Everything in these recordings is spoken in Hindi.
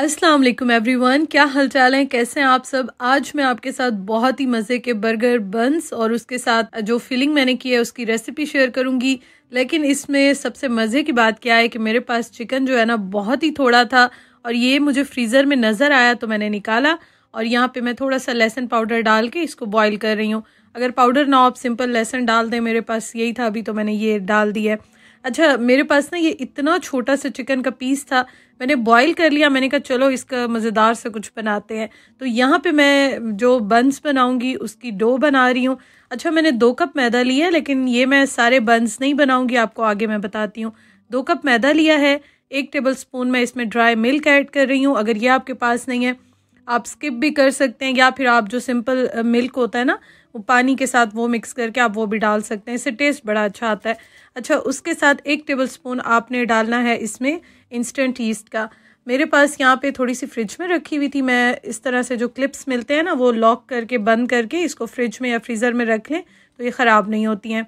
अस्सलाम वालेकुम एवरीवन क्या हालचाल है कैसे हैं आप सब आज मैं आपके साथ बहुत ही मज़े के बर्गर बंस और उसके साथ जो फिलिंग मैंने की है उसकी रेसिपी शेयर करूंगी लेकिन इसमें सबसे मज़े की बात क्या है कि मेरे पास चिकन जो है ना बहुत ही थोड़ा था और ये मुझे फ्रीज़र में नज़र आया तो मैंने निकाला और यहाँ पर मैं थोड़ा सा लहसन पाउडर डाल के इसको बॉयल कर रही हूँ अगर पाउडर ना हो आप सिंपल लहसन डाल दें मेरे पास यही था अभी तो मैंने ये डाल दिया है अच्छा मेरे पास ना ये इतना छोटा सा चिकन का पीस था मैंने बॉईल कर लिया मैंने कहा चलो इसका मज़ेदार से कुछ बनाते हैं तो यहाँ पे मैं जो बंस बनाऊंगी उसकी डो बना रही हूँ अच्छा मैंने दो कप मैदा लिया है लेकिन ये मैं सारे बंस नहीं बनाऊंगी आपको आगे मैं बताती हूँ दो कप मैदा लिया है एक टेबल स्पून मैं इसमें ड्राई मिल्क ऐड कर रही हूँ अगर ये आपके पास नहीं है आप स्किप भी कर सकते हैं या फिर आप जो सिंपल मिल्क होता है ना वो पानी के साथ वो मिक्स करके आप वो भी डाल सकते हैं इससे टेस्ट बड़ा अच्छा आता है अच्छा उसके साथ एक टेबल स्पून आपने डालना है इसमें इंस्टेंट ईस्ट का मेरे पास यहाँ पे थोड़ी सी फ्रिज में रखी हुई थी मैं इस तरह से जो क्लिप्स मिलते हैं ना वो लॉक करके बंद करके इसको फ्रिज में या फ्रीज़र में रख लें तो ये ख़राब नहीं होती हैं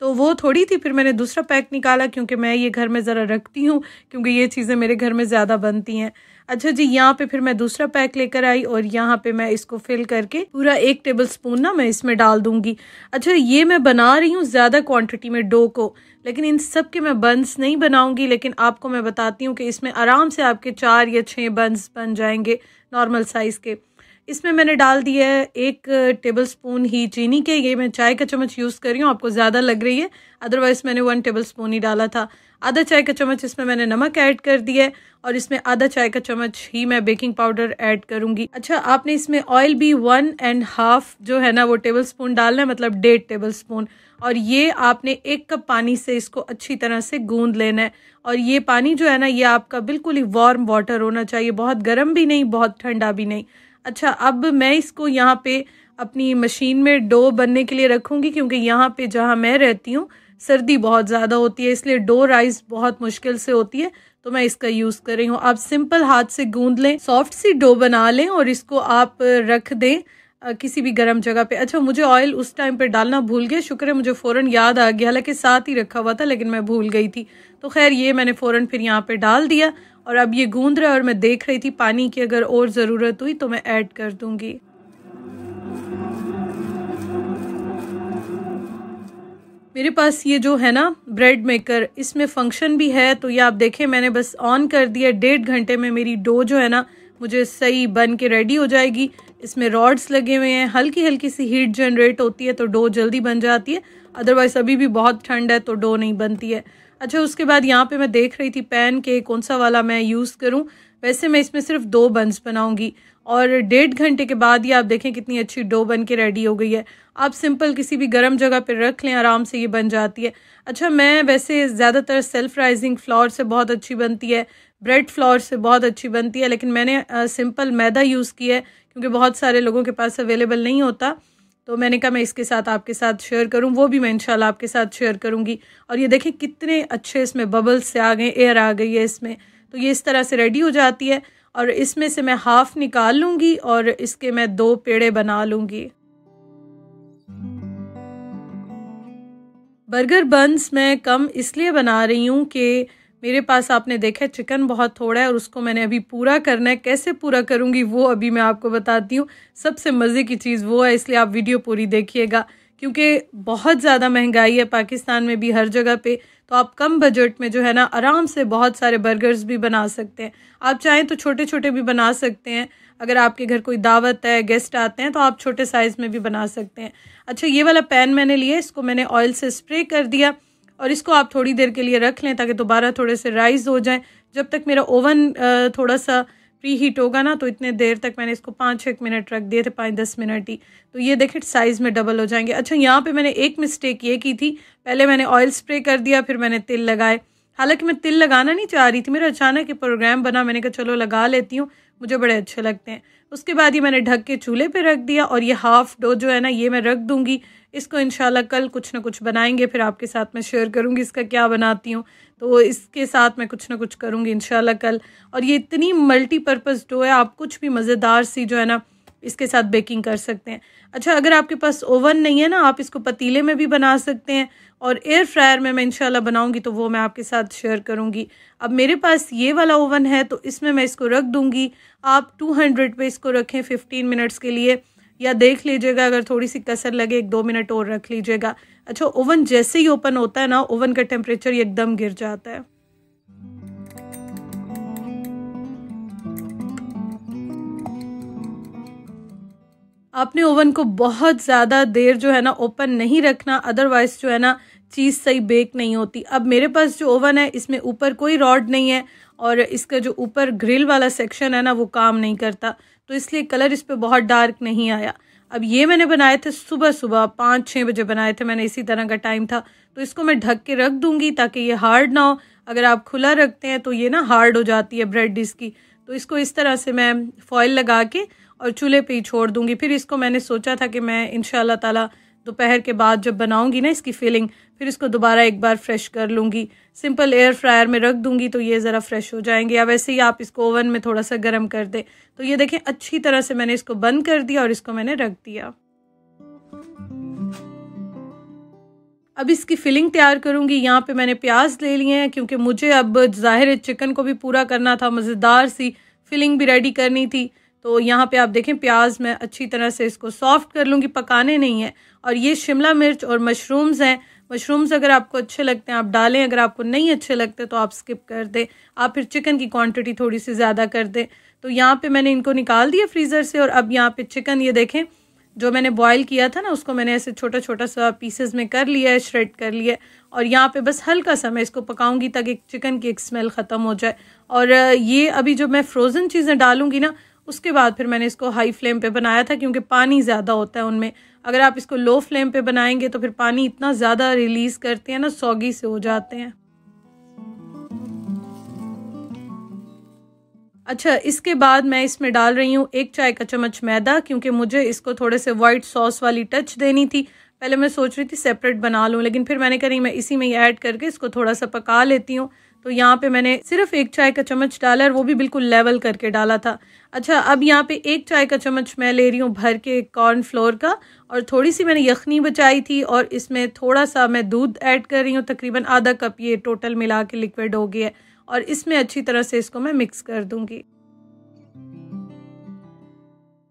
तो वो थोड़ी थी फिर मैंने दूसरा पैक निकाला क्योंकि मैं ये घर में ज़रा रखती हूँ क्योंकि ये चीज़ें मेरे घर में ज़्यादा बनती हैं अच्छा जी यहाँ पे फिर मैं दूसरा पैक लेकर आई और यहाँ पे मैं इसको फिल करके पूरा एक टेबल स्पून ना मैं इसमें डाल दूंगी अच्छा ये मैं बना रही हूँ ज़्यादा क्वांटिटी में डो को लेकिन इन सब के मैं बंस नहीं बनाऊंगी लेकिन आपको मैं बताती हूँ कि इसमें आराम से आपके चार या छः बंस बन जाएंगे नॉर्मल साइज़ के इसमें मैंने डाल दिया है एक टेबल स्पून ही चीनी के ये मैं चाय का चम्मच यूज़ कर रही हूँ आपको ज़्यादा लग रही है अदरवाइज़ मैंने वन टेबल स्पून ही डाला था आधा चाय का चम्मच इसमें मैंने नमक ऐड कर दिया है और इसमें आधा चाय का चम्मच ही मैं बेकिंग पाउडर ऐड करूंगी अच्छा आपने इसमें ऑयल भी वन एंड हाफ जो है ना वो टेबल स्पून डालना है मतलब डेढ़ टेबल स्पून और ये आपने एक कप पानी से इसको अच्छी तरह से गूंद लेना है और ये पानी जो है ना ये आपका बिल्कुल ही वार्म वाटर होना चाहिए बहुत गर्म भी नहीं बहुत ठंडा भी नहीं अच्छा अब मैं इसको यहाँ पे अपनी मशीन में डो बनने के लिए रखूँगी क्योंकि यहाँ पे जहाँ मैं रहती हूँ सर्दी बहुत ज़्यादा होती है इसलिए डो राइस बहुत मुश्किल से होती है तो मैं इसका यूज़ कर रही हूँ आप सिंपल हाथ से गूंद लें सॉफ्ट सी डो बना लें और इसको आप रख दें किसी भी गर्म जगह पे अच्छा मुझे ऑयल उस टाइम पे डालना भूल गया शुक्र है मुझे फ़ौरन याद आ गया हालांकि साथ ही रखा हुआ था लेकिन मैं भूल गई थी तो खैर ये मैंने फ़ौरन फिर यहाँ पे डाल दिया और अब ये गूंद रहा है और मैं देख रही थी पानी की अगर और ज़रूरत हुई तो मैं ऐड कर दूँगी मेरे पास ये जो है ना ब्रेड मेकर इसमें फंक्शन भी है तो ये आप देखें मैंने बस ऑन कर दिया डेढ़ घंटे में मेरी डो जो है ना मुझे सही बन के रेडी हो जाएगी इसमें रॉड्स लगे हुए हैं हल्की हल्की सी हीट जनरेट होती है तो डो जल्दी बन जाती है अदरवाइज़ अभी भी बहुत ठंड है तो डो नहीं बनती है अच्छा उसके बाद यहाँ पे मैं देख रही थी पैन के कौन सा वाला मैं यूज़ करूँ वैसे मैं इसमें सिर्फ दो बंस बनाऊंगी और डेढ़ घंटे के बाद ही आप देखें कितनी अच्छी डो बन के रेडी हो गई है आप सिंपल किसी भी गर्म जगह पर रख लें आराम से ये बन जाती है अच्छा मैं वैसे ज़्यादातर सेल्फ राइजिंग फ्लावर से बहुत अच्छी बनती है ब्रेड फ्लावर से बहुत अच्छी बनती है लेकिन मैंने सिंपल मैदा यूज़ किया है क्योंकि बहुत सारे लोगों के पास अवेलेबल नहीं होता तो मैंने कहा मैं इसके साथ आपके साथ शेयर करूं वो भी मैं इंशाल्लाह आपके साथ शेयर करूंगी और ये देखें कितने अच्छे इसमें बबल्स से आ गए एयर आ गई है इसमें तो ये इस तरह से रेडी हो जाती है और इसमें से मैं हाफ़ निकाल लूंगी और इसके मैं दो पेड़े बना लूंगी बर्गर बंस मैं कम इसलिए बना रही हूँ कि मेरे पास आपने देखा चिकन बहुत थोड़ा है और उसको मैंने अभी पूरा करना है कैसे पूरा करूँगी वो अभी मैं आपको बताती हूँ सबसे मज़े की चीज़ वो है इसलिए आप वीडियो पूरी देखिएगा क्योंकि बहुत ज़्यादा महंगाई है पाकिस्तान में भी हर जगह पे तो आप कम बजट में जो है ना आराम से बहुत सारे बर्गर्स भी बना सकते हैं आप चाहें तो छोटे छोटे भी बना सकते हैं अगर आपके घर कोई दावत है गेस्ट आते हैं तो आप छोटे साइज़ में भी बना सकते हैं अच्छा ये वाला पैन मैंने लिया इसको मैंने ऑयल से स्प्रे कर दिया और इसको आप थोड़ी देर के लिए रख लें ताकि दोबारा थोड़े से राइज़ हो जाए जब तक मेरा ओवन थोड़ा सा प्री हीट होगा ना तो इतने देर तक मैंने इसको पाँच छः मिनट रख दिए थे पाँच दस मिनट ही तो ये देखे साइज़ में डबल हो जाएंगे अच्छा यहाँ पे मैंने एक मिस्टेक ये की थी पहले मैंने ऑयल स्प्रे कर दिया फिर मैंने तिल लगाए हालांकि मैं तिल लगाना नहीं चाह रही थी मेरा अचानक ये प्रोग्राम बना मैंने कहा चलो लगा लेती हूँ मुझे बड़े अच्छे लगते हैं उसके बाद ये मैंने ढक के चूल्हे पे रख दिया और ये हाफ़ डो जो है ना ये मैं रख दूँगी इसको इन कल कुछ ना कुछ बनाएंगे फिर आपके साथ मैं शेयर करूँगी इसका क्या बनाती हूँ तो इसके साथ मैं कुछ ना कुछ करूँगी इन कल और ये इतनी मल्टीपर्पज़ डो है आप कुछ भी मज़ेदार सी जो है ना इसके साथ बेकिंग कर सकते हैं अच्छा अगर आपके पास ओवन नहीं है ना आप इसको पतीले में भी बना सकते हैं और एयर फ्रायर में मैं इंशाल्लाह बनाऊंगी तो वो मैं आपके साथ शेयर करूंगी अब मेरे पास ये वाला ओवन है तो इसमें मैं इसको रख दूंगी आप 200 पे इसको रखें 15 मिनट्स के लिए या देख लीजिएगा अगर थोड़ी सी कसर लगे एक दो मिनट और रख लीजिएगा अच्छा ओवन जैसे ही ओपन होता है ना ओवन का टेम्परेचर एकदम गिर जाता है आपने ओवन को बहुत ज़्यादा देर जो है ना ओपन नहीं रखना अदरवाइज़ जो है ना चीज़ सही बेक नहीं होती अब मेरे पास जो ओवन है इसमें ऊपर कोई रॉड नहीं है और इसका जो ऊपर ग्रिल वाला सेक्शन है ना वो काम नहीं करता तो इसलिए कलर इस पर बहुत डार्क नहीं आया अब ये मैंने बनाए थे सुबह सुबह पाँच छः बजे बनाए थे मैंने इसी तरह का टाइम था तो इसको मैं ढक के रख दूंगी ताकि ये हार्ड ना हो अगर आप खुला रखते हैं तो ये ना हार्ड हो जाती है ब्रेड की तो इसको इस तरह से मैं फॉइल लगा के और चूल्हे पे ही छोड़ दूंगी फिर इसको मैंने सोचा था कि मैं इन ताला दोपहर के बाद जब बनाऊंगी ना इसकी फीलिंग फिर इसको दोबारा एक बार फ्रेश कर लूंगी सिंपल एयर फ्रायर में रख दूंगी तो ये ज़रा फ्रेश हो जाएंगे या वैसे ही आप इसको ओवन में थोड़ा सा गर्म कर दे तो ये देखें अच्छी तरह से मैंने इसको बंद कर दिया और इसको मैंने रख दिया अब इसकी फिलिंग तैयार करूँगी यहाँ पे मैंने प्याज ले लिए हैं क्योंकि मुझे अब ज़ाहिर चिकन को भी पूरा करना था मज़ेदार सी फिलिंग भी रेडी करनी थी तो यहाँ पे आप देखें प्याज मैं अच्छी तरह से इसको सॉफ्ट कर लूँगी पकाने नहीं है और ये शिमला मिर्च और मशरूम्स हैं मशरूम्स अगर आपको अच्छे लगते हैं आप डालें अगर आपको नहीं अच्छे लगते तो आप स्किप कर दें आप फिर चिकन की क्वांटिटी थोड़ी सी ज़्यादा कर दें तो यहाँ पे मैंने इनको निकाल दिया फ्रीज़र से और अब यहाँ पे चिकन ये देखें जो मैंने बॉयल किया था ना उसको मैंने ऐसे छोटा छोटा सा पीसेज में कर लिया है श्रेड कर लिया और यहाँ पे बस हल्का सा मैं इसको पकाऊंगी ताकि चिकन की एक स्मेल ख़त्म हो जाए और ये अभी जो मैं फ्रोज़न चीज़ें डालूंगी ना उसके बाद फिर मैंने इसको हाई फ्लेम पे बनाया था क्योंकि पानी ज़्यादा होता है उनमें अगर आप इसको लो फ्लेम पे बनाएंगे तो फिर पानी इतना ज़्यादा रिलीज़ करते हैं ना सौगी से हो जाते हैं अच्छा इसके बाद मैं इसमें डाल रही हूँ एक चाय का चम्मच मैदा क्योंकि मुझे इसको थोड़े से वाइट सॉस वाली टच देनी थी पहले मैं सोच रही थी सेपरेट बना लूँ लेकिन फिर मैंने कहा मैं इसी में ही ऐड करके इसको थोड़ा सा पका लेती हूँ तो यहाँ पे मैंने सिर्फ एक चाय का चम्मच डाला है वो भी बिल्कुल लेवल करके डाला था अच्छा अब यहाँ पे एक चाय का चम्मच मैं ले रही हूँ भर के कॉर्न फ्लोर का और थोड़ी सी मैंने यखनी बचाई थी और इसमें थोड़ा सा मैं दूध ऐड कर रही हूँ तकरीबन आधा कप ये टोटल मिला के लिक्विड हो गया और इसमें अच्छी तरह से इसको मैं मिक्स कर दूंगी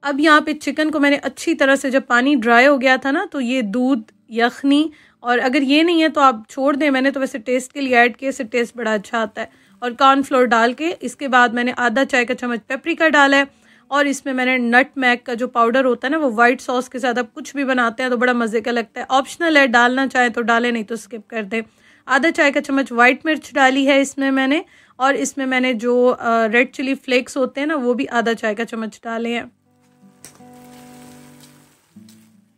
अब यहाँ पे चिकन को मैंने अच्छी तरह से जब पानी ड्राई हो गया था ना तो ये दूध यखनी और अगर ये नहीं है तो आप छोड़ दें मैंने तो वैसे टेस्ट के लिए ऐड किया इससे टेस्ट बड़ा अच्छा आता है और कॉर्नफ्लोर डाल के इसके बाद मैंने आधा चाय का चम्मच पेपरिका डाला है और इसमें मैंने नट मैक का जो पाउडर होता है ना वो वाइट सॉस के साथ आप कुछ भी बनाते हैं तो बड़ा मज़े का लगता है ऑप्शनल है डालना चाहें तो डालें नहीं तो स्किप कर दें आधा चाय का चम्मच वाइट मिर्च डाली है इसमें मैंने और इसमें मैंने जो रेड चिली फ्लेक्स होते हैं ना वो भी आधा चाय का चम्मच डाले हैं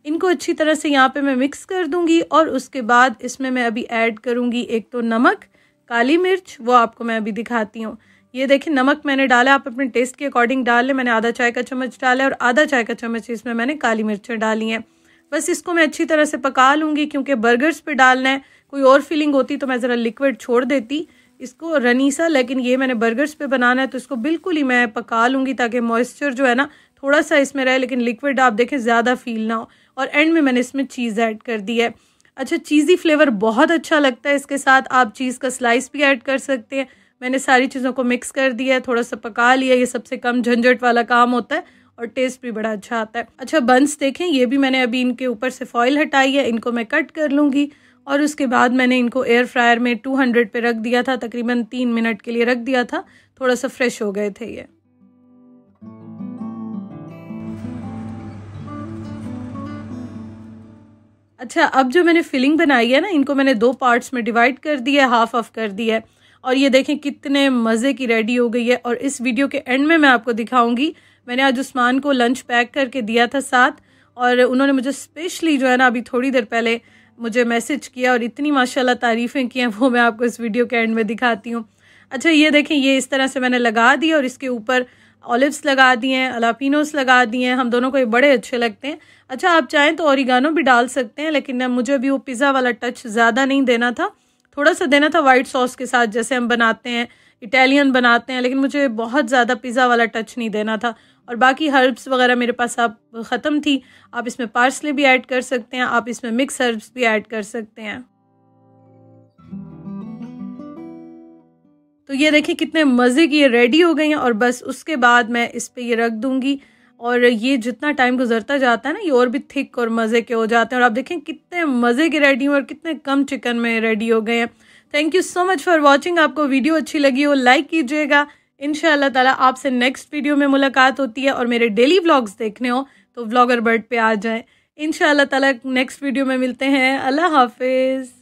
इनको अच्छी तरह से यहाँ पे मैं मिक्स कर दूंगी और उसके बाद इसमें मैं अभी ऐड करूँगी एक तो नमक काली मिर्च वो आपको मैं अभी दिखाती हूँ ये देखिए नमक मैंने डाला आप अपने टेस्ट के अकॉर्डिंग डाल लें मैंने आधा चाय का चम्मच डाला और आधा चाय का चम्मच इसमें मैंने काली मिर्चें डाली हैं बस इसको मैं अच्छी तरह से पका लूँगी क्योंकि बर्गर्स पर डालना है कोई और फीलिंग होती तो मैं ज़रा लिक्विड छोड़ देती इसको रनीसा लेकिन ये मैंने बर्गर्स पे बनाना है तो इसको बिल्कुल ही मैं पका लूँगी ताकि मॉइस्चर जो है ना थोड़ा सा इसमें रहे लेकिन लिक्विड आप देखें ज़्यादा फील ना हो और एंड में मैंने इसमें चीज़ ऐड कर दी है अच्छा चीज़ी फ्लेवर बहुत अच्छा लगता है इसके साथ आप चीज़ का स्लाइस भी ऐड कर सकते हैं मैंने सारी चीज़ों को मिक्स कर दिया है थोड़ा सा पका लिया ये सबसे कम झंझट वाला काम होता है और टेस्ट भी बड़ा अच्छा आता है अच्छा बंस देखें ये भी मैंने अभी इनके ऊपर से फॉइल हटाई है इनको मैं कट कर लूँगी और उसके बाद मैंने इनको एयर फ्रायर में 200 पे रख दिया था तकरीबन तीन मिनट के लिए रख दिया था थोड़ा सा फ्रेश हो गए थे ये अच्छा अब जो मैंने फिलिंग बनाई है ना इनको मैंने दो पार्ट्स में डिवाइड कर दिया है हाफ ऑफ कर दिया है और ये देखें कितने मज़े की रेडी हो गई है और इस वीडियो के एंड में मैं आपको दिखाऊंगी मैंने आज उस्मान को लंच पैक करके दिया था साथ और उन्होंने मुझे स्पेशली जो है ना अभी थोड़ी देर पहले मुझे मैसेज किया और इतनी माशाला तारीफ़ें की हैं वो मैं आपको इस वीडियो के एंड में दिखाती हूँ अच्छा ये देखें ये इस तरह से मैंने लगा दी और इसके ऊपर ऑलिव्स लगा दिए हैं अलापिनोस लगा दिए हैं हम दोनों को ये बड़े अच्छे लगते हैं अच्छा आप चाहें तो औरिगानो भी डाल सकते हैं लेकिन मुझे अभी वो पिज़्ज़ा वाला टच ज़्यादा नहीं देना था थोड़ा सा देना था वाइट सॉस के साथ जैसे हम बनाते हैं इटालियन बनाते हैं लेकिन मुझे बहुत ज़्यादा पिज़्ज़ा वाला टच नहीं देना था और बाकी हर्ब्स वगैरह मेरे पास आप ख़त्म थी आप इसमें पार्सले भी ऐड कर सकते हैं आप इसमें मिक्स हर्ब्स भी ऐड कर सकते हैं तो ये देखिए कितने मज़े की ये रेडी हो गई हैं और बस उसके बाद मैं इस पर ये रख दूँगी और ये जितना टाइम गुजरता जाता है ना ये और भी थिक और मज़े के हो जाते हैं और आप देखें कितने मज़े के रेडी हैं और कितने कम चिकन में रेडी हो गए हैं thank you so much for watching आपको वीडियो अच्छी लगी हो लाइक कीजिएगा इन ताला आपसे नेक्स्ट वीडियो में मुलाकात होती है और मेरे डेली व्लॉग्स देखने हो तो व्लॉगर बर्ड पर आ जाएँ इन ताला नेक्स्ट वीडियो में मिलते हैं अल्लाह हाफिज़